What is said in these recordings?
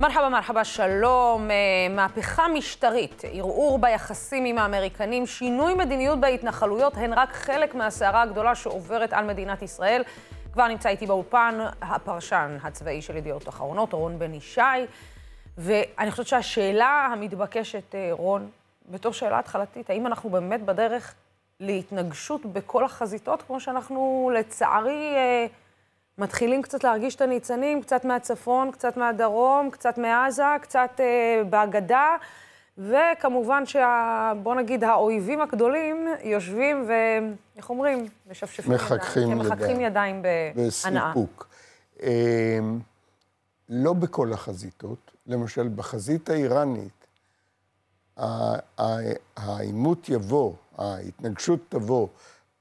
מרחבה, מרחבה, שלום. אה, מהפכה משטרית, ערעור ביחסים עם האמריקנים, שינוי מדיניות בהתנחלויות, הן רק חלק מהסערה הגדולה שעוברת על מדינת ישראל. כבר נמצא איתי באולפן הפרשן הצבאי של ידיעות אחרונות, רון בן ישי. ואני חושבת שהשאלה המתבקשת, אה, רון, בתור שאלה התחלתית, האם אנחנו באמת בדרך להתנגשות בכל החזיתות, כמו שאנחנו לצערי... אה, מתחילים קצת להרגיש את הניצנים, קצת מהצפון, קצת מהדרום, קצת מעזה, קצת אה, בגדה, וכמובן שה... בוא נגיד, האויבים הגדולים יושבים ו... איך אומרים? משפשפים ידיים. מחככים ידיים. מחככים ידיים בהנאה. בסיפוק. אה, לא בכל החזיתות, למשל בחזית האיראנית, העימות יבוא, ההתנגשות תבוא,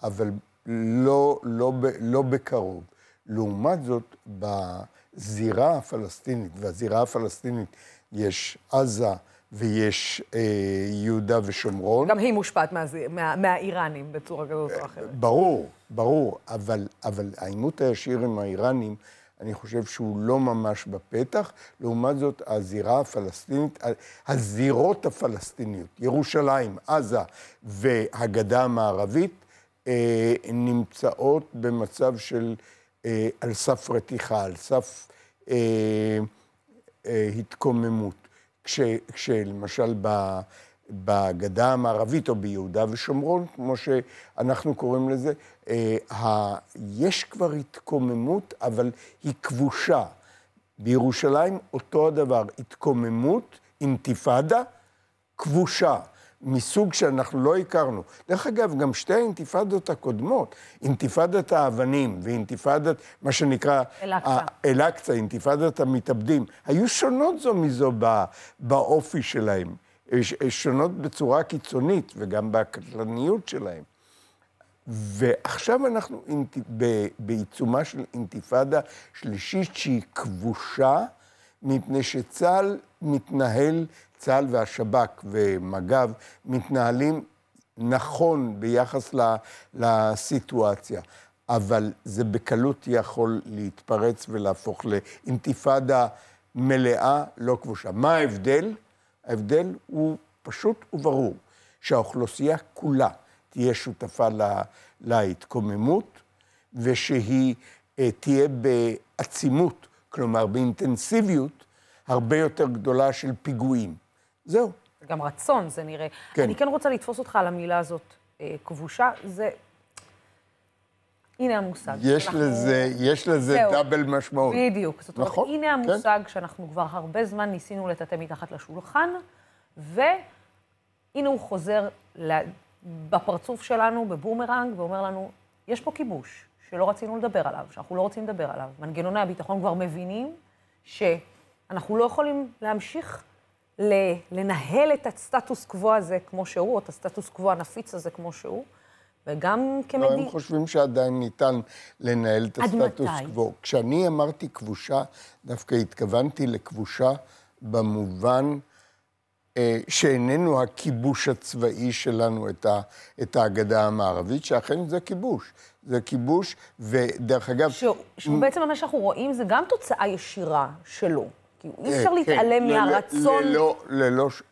אבל לא, לא, לא בקרוב. לעומת זאת, בזירה הפלסטינית, והזירה הפלסטינית יש עזה ויש אה, יהודה ושומרון. גם היא מושפעת מה, מה, מהאיראנים בצורה כזאת או אחרת. ברור, ברור, אבל, אבל העימות הישיר עם האיראנים, אני חושב שהוא לא ממש בפתח. לעומת זאת, הזירה הפלסטינית, הזירות הפלסטיניות, ירושלים, עזה והגדה המערבית, אה, נמצאות במצב של... אה, על סף רתיחה, על סף אה, אה, התקוממות. כש, כשלמשל ב, בגדה המערבית או ביהודה ושומרון, כמו שאנחנו קוראים לזה, אה, ה, יש כבר התקוממות, אבל היא כבושה. בירושלים אותו הדבר, התקוממות, אינתיפאדה, כבושה. מסוג שאנחנו לא הכרנו. דרך אגב, גם שתי האינתיפאדות הקודמות, אינתיפאדת האבנים ואינתיפאדת, מה שנקרא, אל-אקצא, אינתיפאדת המתאבדים, היו שונות זו מזו בא, באופי שלהם, שונות בצורה קיצונית וגם בקטלניות שלהם. ועכשיו אנחנו אינט... ב... בעיצומה של אינתיפאדה שלישית שהיא כבושה. מפני שצה"ל מתנהל, צה"ל והשב"כ ומג"ב מתנהלים נכון ביחס לסיטואציה. אבל זה בקלות יכול להתפרץ ולהפוך לאינתיפאדה מלאה, לא כבושה. מה ההבדל? ההבדל הוא פשוט וברור, שהאוכלוסייה כולה תהיה שותפה לה, להתקוממות, ושהיא אה, תהיה בעצימות כלומר באינטנסיביות הרבה יותר גדולה של פיגועים. זהו. גם רצון, זה נראה. כן. אני כן רוצה לתפוס אותך על המילה הזאת, אה, כבושה. זה... הנה המושג. יש אנחנו... לזה, יש לזה זהו. דאבל משמעות. בדיוק. זאת נכון, אומרת, הנה כן. המושג כן. שאנחנו כבר הרבה זמן ניסינו לטאטא מתחת לשולחן, והנה הוא חוזר בפרצוף שלנו בבומרנג ואומר לנו, יש פה כיבוש. שלא רצינו לדבר עליו, שאנחנו לא רוצים לדבר עליו. מנגנוני הביטחון כבר מבינים שאנחנו לא יכולים להמשיך לנהל את הסטטוס קוו הזה כמו שהוא, או את הסטטוס קוו הנפיץ הזה כמו שהוא, וגם כמדינה... לא, הם חושבים שעדיין ניתן לנהל את הסטטוס קוו. כשאני אמרתי כבושה, דווקא התכוונתי לכבושה במובן אה, שאיננו הכיבוש הצבאי שלנו את, ה, את ההגדה המערבית, שאכן זה כיבוש. זה כיבוש, ודרך אגב... שהוא, בעצם מה שאנחנו רואים זה גם תוצאה ישירה שלו. כאילו, אי אפשר אה, כן. להתעלם מהרצון,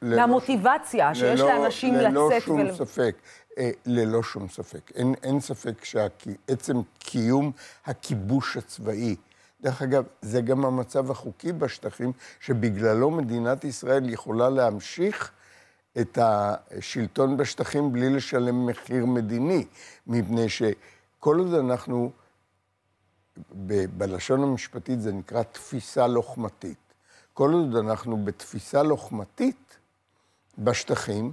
מהמוטיבציה שיש לאנשים לצאת. ללא שום ספק. אה, ללא שום ספק. אין, אין ספק שעצם קיום הכיבוש הצבאי דרך אגב, זה גם המצב החוקי בשטחים, שבגללו מדינת ישראל יכולה להמשיך את השלטון בשטחים בלי לשלם מחיר מדיני, מפני שכל עוד אנחנו, ב- בלשון המשפטית זה נקרא תפיסה לוחמתית. כל עוד אנחנו בתפיסה לוחמתית בשטחים,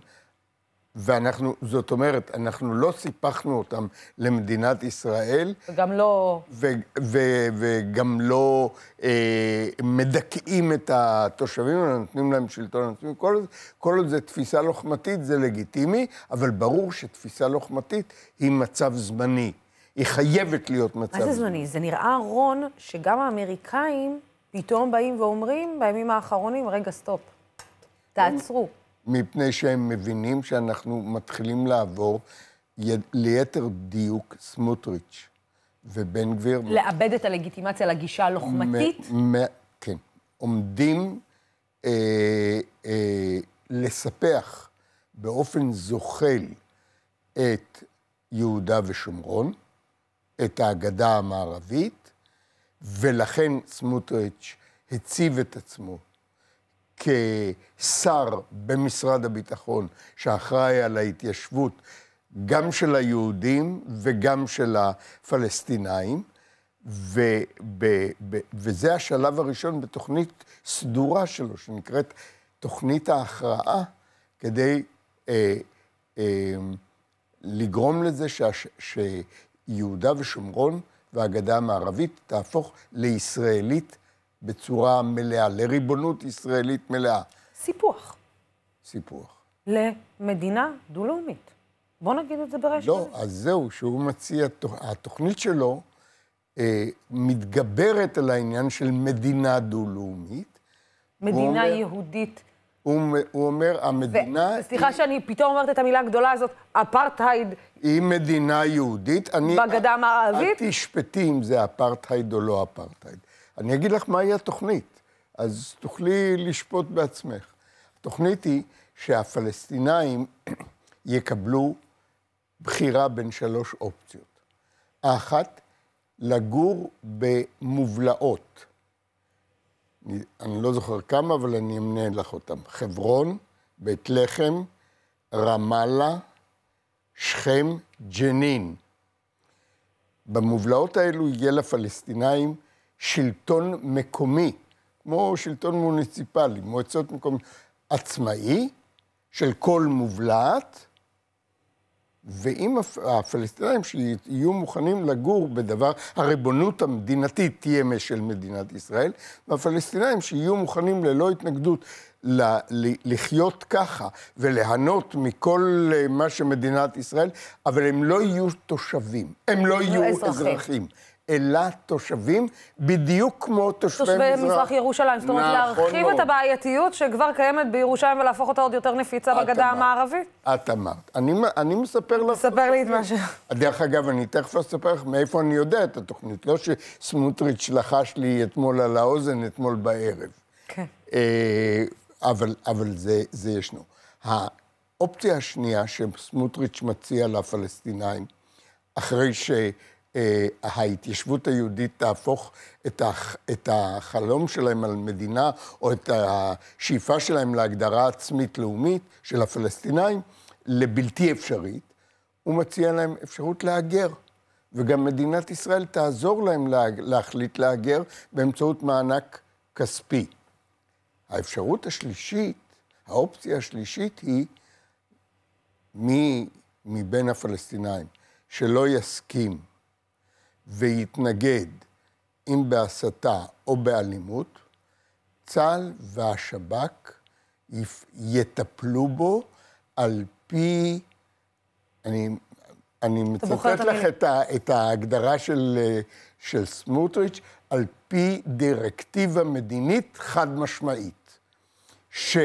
ואנחנו, זאת אומרת, אנחנו לא סיפחנו אותם למדינת ישראל. וגם לא... ו, ו, וגם לא אה, מדכאים את התושבים, אלא נותנים להם שלטון עצמי. כל, כל עוד זה תפיסה לוחמתית, זה לגיטימי, אבל ברור שתפיסה לוחמתית היא מצב זמני. היא חייבת להיות מצב זמני. מה זה זמני? זה נראה, רון, שגם האמריקאים פתאום באים ואומרים בימים האחרונים, רגע, סטופ, כן. תעצרו. מפני שהם מבינים שאנחנו מתחילים לעבור, י... ליתר דיוק, סמוטריץ' ובן גביר... לאבד את הלגיטימציה לגישה הלוחמתית? מ... מ... כן. עומדים אה, אה, לספח באופן זוחל את יהודה ושומרון, את ההגדה המערבית, ולכן סמוטריץ' הציב את עצמו כשר במשרד הביטחון שאחראי על ההתיישבות גם של היהודים וגם של הפלסטינאים, ו, ב, וזה השלב הראשון בתוכנית סדורה שלו, שנקראת תוכנית ההכרעה, כדי אה, אה, לגרום לזה ש, שיהודה ושומרון והגדה המערבית תהפוך לישראלית בצורה מלאה, לריבונות ישראלית מלאה. סיפוח. סיפוח. למדינה דו-לאומית. בוא נגיד את זה ברשת. לא, הזה. אז זהו, שהוא מציע, התוכנית שלו אה, מתגברת על העניין של מדינה דו-לאומית. מדינה אומר, יהודית. הוא, הוא אומר, המדינה... ו- סליחה היא... שאני פתאום אומרת את המילה הגדולה הזאת, אפרטהייד. היא מדינה יהודית. אני, בגדה המערבית? את תשפטי אם זה אפרטהייד או לא אפרטהייד. אני אגיד לך מהי התוכנית, אז תוכלי לשפוט בעצמך. התוכנית היא שהפלסטינאים יקבלו בחירה בין שלוש אופציות. האחת, לגור במובלעות. אני, אני לא זוכר כמה, אבל אני אמנה לך אותם. חברון, בית לחם, רמאללה, שכם, ג'נין. במובלעות האלו יהיה לפלסטינאים שלטון מקומי, כמו שלטון מוניציפלי, מועצות מקומיות, עצמאי של כל מובלעת, ואם הפלסטינים שיהיו מוכנים לגור בדבר, הריבונות המדינתית תהיה של מדינת ישראל, והפלסטינים שיהיו מוכנים ללא התנגדות ל- לחיות ככה וליהנות מכל אה, מה שמדינת ישראל, אבל הם לא יהיו תושבים, הם לא, לא יהיו אזרחים. אזרחים. אלא תושבים, בדיוק כמו תושבי, תושבי מזרח... תושבי מזרח ירושלים. זאת אומרת, נכון להרחיב מאוד. את הבעייתיות שכבר קיימת בירושלים ולהפוך אותה עוד יותר נפיצה בגדה אמר. המערבית. את אמרת. אני, אני מספר לך... תספר לי את מה ש... דרך אגב, אני תכף אספר לך מאיפה אני יודע את התוכנית. לא שסמוטריץ' לחש לי אתמול על האוזן, אתמול בערב. כן. אה, אבל, אבל זה, זה ישנו. האופציה השנייה שסמוטריץ' מציע לפלסטינאים, אחרי ש... אה, ההתיישבות היהודית תהפוך את, הח, את החלום שלהם על מדינה, או את השאיפה שלהם להגדרה עצמית לאומית של הפלסטינאים, לבלתי אפשרית. הוא מציע להם אפשרות להגר. וגם מדינת ישראל תעזור להם לה, להחליט להגר באמצעות מענק כספי. האפשרות השלישית, האופציה השלישית היא מי מבין הפלסטינאים שלא יסכים ויתנגד, אם בהסתה או באלימות, צה"ל והשב"כ יטפלו בו על פי, אני, אני מצטט לך את, ה, את ההגדרה של, של סמוטריץ', על פי דירקטיבה מדינית חד משמעית. ש,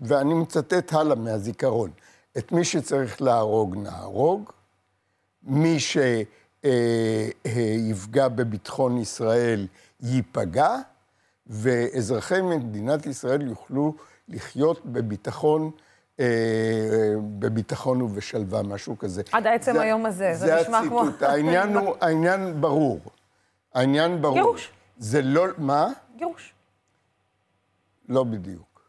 ואני מצטט הלאה מהזיכרון, את מי שצריך להרוג, נהרוג, מי ש... אה, אה, יפגע בביטחון ישראל ייפגע, ואזרחי מדינת ישראל יוכלו לחיות בביטחון. אה, בביטחון ובשלווה, משהו כזה. עד עצם זה, היום הזה, זה, זה נשמע הציטוט. כמו... העניין הוא, העניין ברור. העניין ברור. גירוש. זה לא... מה? גירוש. לא בדיוק.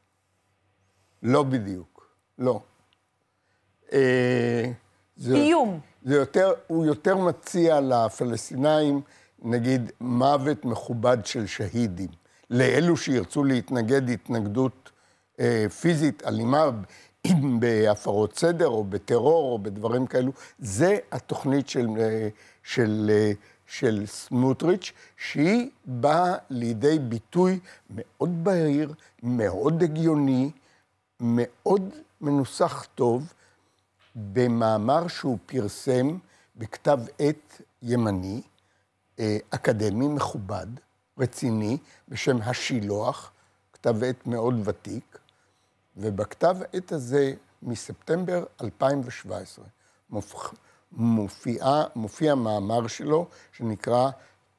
לא בדיוק. לא. אה... זה, איום. זה יותר, הוא יותר מציע לפלסטינאים, נגיד, מוות מכובד של שהידים. לאלו שירצו להתנגד התנגדות אה, פיזית, אלימה, בהפרות סדר או בטרור או בדברים כאלו, זה התוכנית של, אה, של, אה, של סמוטריץ', שהיא באה לידי ביטוי מאוד בהיר, מאוד הגיוני, מאוד מנוסח טוב, במאמר שהוא פרסם בכתב עת ימני, אה, אקדמי מכובד, רציני, בשם השילוח, כתב עת מאוד ותיק, ובכתב עת הזה, מספטמבר 2017, מופיע, מופיע מאמר שלו, שנקרא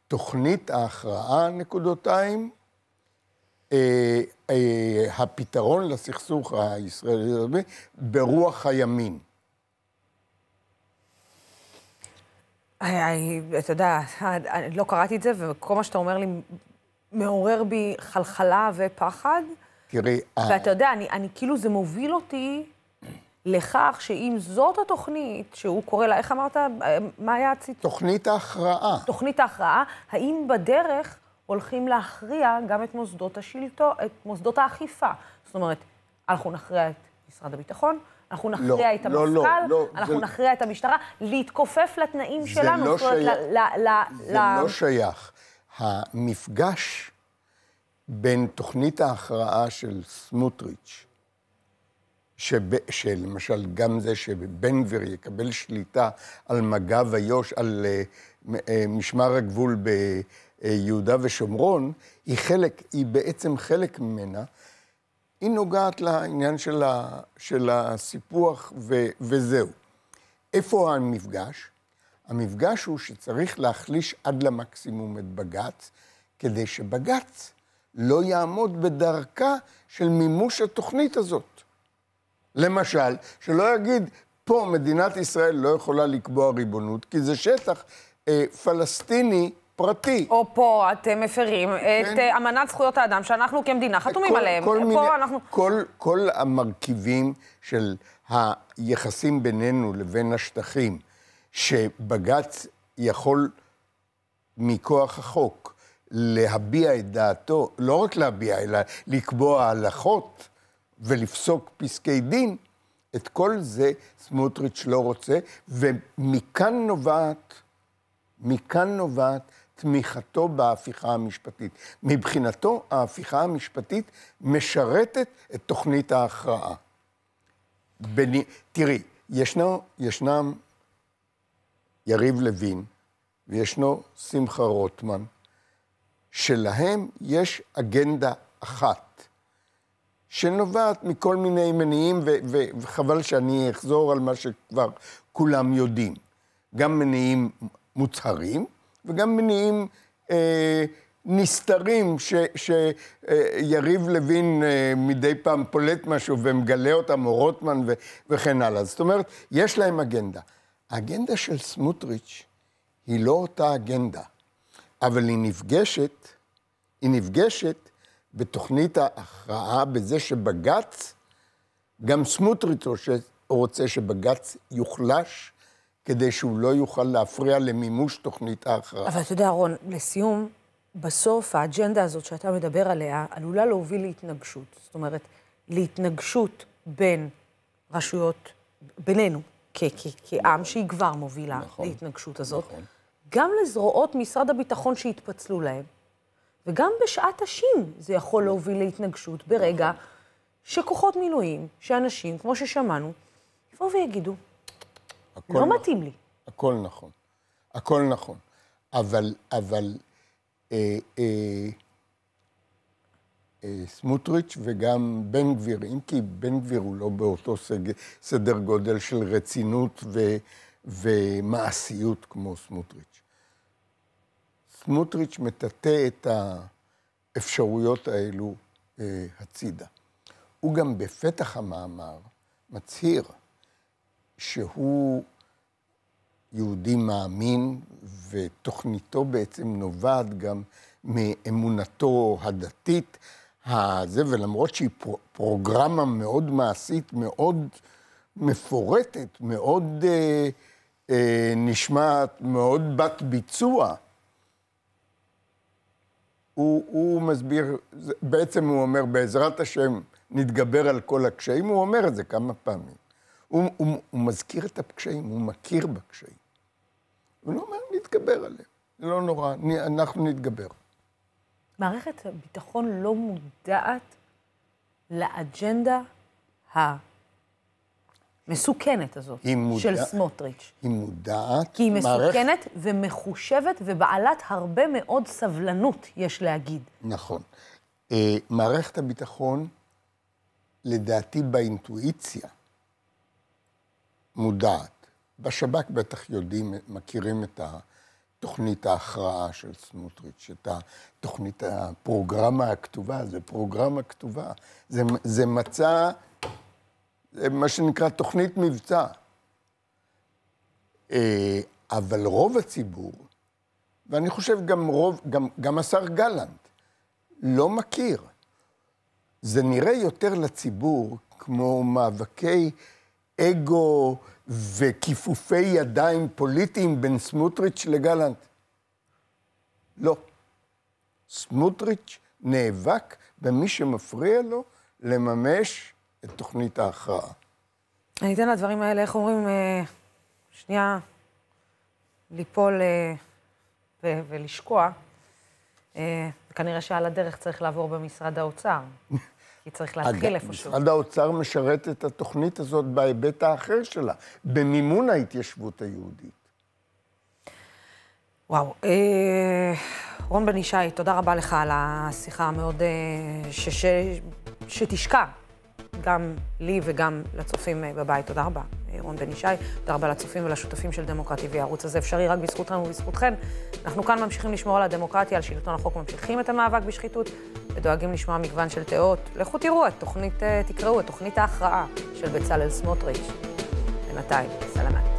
תוכנית ההכרעה, נקודותיים, אה, אה, הפתרון לסכסוך הישראלי ברוח הימין. אתה יודע, אני לא קראתי את זה, וכל מה שאתה אומר לי מעורר בי חלחלה ופחד. תראי... אה, ואתה יודע, אני, אני כאילו, זה מוביל אותי לכך שאם זאת התוכנית שהוא קורא לה, איך אמרת, אה, מה היה הציטוט? תוכנית ההכרעה. תוכנית ההכרעה, האם בדרך הולכים להכריע גם את מוסדות השלטון, את מוסדות האכיפה? זאת אומרת, אנחנו נכריע את משרד הביטחון, אנחנו לא, נכריע לא, את המפכ"ל, לא, לא, לא, אנחנו זה... נכריע את המשטרה, להתכופף לתנאים זה שלנו. לא שייך, ל, ל, ל, זה ל... לא שייך. המפגש בין תוכנית ההכרעה של סמוטריץ', שב, שלמשל גם זה שבן גביר יקבל שליטה על מג"ב איו"ש, על uh, משמר הגבול ביהודה אה, ושומרון, היא חלק, היא בעצם חלק ממנה. היא נוגעת לעניין של, ה, של הסיפוח ו, וזהו. איפה המפגש? המפגש הוא שצריך להחליש עד למקסימום את בג"ץ, כדי שבג"ץ לא יעמוד בדרכה של מימוש התוכנית הזאת. למשל, שלא יגיד, פה מדינת ישראל לא יכולה לקבוע ריבונות, כי זה שטח אה, פלסטיני פרטי. או פה אתם מפרים כן? את אה, אמנת זכויות האדם, שאנחנו כמדינה חתומים כל, עליהם. כל, מיני, אנחנו... כל, כל המרכיבים של היחסים בינינו לבין השטחים, שבג"ץ יכול מכוח החוק להביע את דעתו, לא רק להביע, אלא לקבוע הלכות ולפסוק פסקי דין, את כל זה סמוטריץ' לא רוצה, ומכאן נובעת, מכאן נובעת תמיכתו בהפיכה המשפטית. מבחינתו, ההפיכה המשפטית משרתת את תוכנית ההכרעה. בנ... תראי, ישנו, ישנם יריב לוין וישנו שמחה רוטמן, שלהם יש אגנדה אחת, שנובעת מכל מיני מניעים, ו- ו- וחבל שאני אחזור על מה שכבר כולם יודעים. גם מניעים מוצהרים, וגם מניעים אה, נסתרים שיריב אה, לוין אה, מדי פעם פולט משהו ומגלה אותם, או רוטמן ו, וכן הלאה. זאת אומרת, יש להם אגנדה. האגנדה של סמוטריץ' היא לא אותה אגנדה, אבל היא נפגשת, היא נפגשת בתוכנית ההכרעה בזה שבג"ץ, גם סמוטריץ' רוצה שבג"ץ יוחלש כדי שהוא לא יוכל להפריע למימוש תוכנית ההכרעה. אבל אתה יודע, רון, לסיום, בסוף האג'נדה הזאת שאתה מדבר עליה עלולה להוביל להתנגשות. זאת אומרת, להתנגשות בין רשויות, בינינו, כ- כ- כעם שהיא כבר מובילה נכון, להתנגשות הזאת, נכון. גם לזרועות משרד הביטחון שהתפצלו להם, וגם בשעת השין זה יכול להוביל להתנגשות ברגע נכון. שכוחות מילואים, שאנשים, כמו ששמענו, יבואו ויגידו, לא נכון. מתאים לי. הכל נכון. הכל נכון. אבל, אבל אה, אה, אה, סמוטריץ' וגם בן גביר, אם כי בן גביר הוא לא באותו סג, סדר גודל של רצינות ו, ומעשיות כמו סמוטריץ'. סמוטריץ' מטאטא את האפשרויות האלו אה, הצידה. הוא גם בפתח המאמר מצהיר שהוא יהודי מאמין, ותוכניתו בעצם נובעת גם מאמונתו הדתית, הזה, ולמרות שהיא פרוגרמה מאוד מעשית, מאוד מפורטת, מאוד אה, אה, נשמעת, מאוד בת ביצוע, הוא, הוא מסביר, בעצם הוא אומר, בעזרת השם נתגבר על כל הקשיים, הוא אומר את זה כמה פעמים. הוא, הוא, הוא מזכיר את הקשיים, הוא מכיר בקשיים. הוא לא אומר, נתגבר עליהם. לא נורא, אני, אנחנו נתגבר. מערכת הביטחון לא מודעת לאג'נדה המסוכנת הזאת מודע... של סמוטריץ'. היא מודעת. כי היא מסוכנת מערכת... ומחושבת ובעלת הרבה מאוד סבלנות, יש להגיד. נכון. אה, מערכת הביטחון, לדעתי באינטואיציה, מודעת. בשב"כ בטח יודעים, מכירים את תוכנית ההכרעה של סמוטריץ', את התוכנית, הפרוגרמה הכתובה, זה פרוגרמה כתובה. זה, זה מצע, זה מה שנקרא תוכנית מבצע. אה, אבל רוב הציבור, ואני חושב גם רוב, גם, גם השר גלנט, לא מכיר. זה נראה יותר לציבור כמו מאבקי אגו וכיפופי ידיים פוליטיים בין סמוטריץ' לגלנט. לא. סמוטריץ' נאבק במי שמפריע לו לממש את תוכנית ההכרעה. אני אתן לדברים האלה, איך אומרים, אה, שנייה, ליפול אה, ו- ולשקוע. אה, כנראה שעל הדרך צריך לעבור במשרד האוצר. כי צריך להתחיל אג... איפשהו. משרד האוצר משרת את התוכנית הזאת בהיבט האחר שלה, במימון ההתיישבות היהודית. וואו, אה, רון בן ישי, תודה רבה לך על השיחה המאוד... אה, ש, ש, שתשקע גם לי וגם לצופים אה, בבית. תודה רבה. רון בן ישי, תודה רבה לצופים ולשותפים של דמוקרטי והערוץ הזה אפשרי רק בזכותכם ובזכותכן. אנחנו כאן ממשיכים לשמור על הדמוקרטיה, על שלטון החוק, ממשיכים את המאבק בשחיתות ודואגים לשמוע מגוון של תיאות. לכו תראו את תוכנית, אה, תקראו את תוכנית ההכרעה של בצלאל סמוטריץ'. בינתיים, סלמת.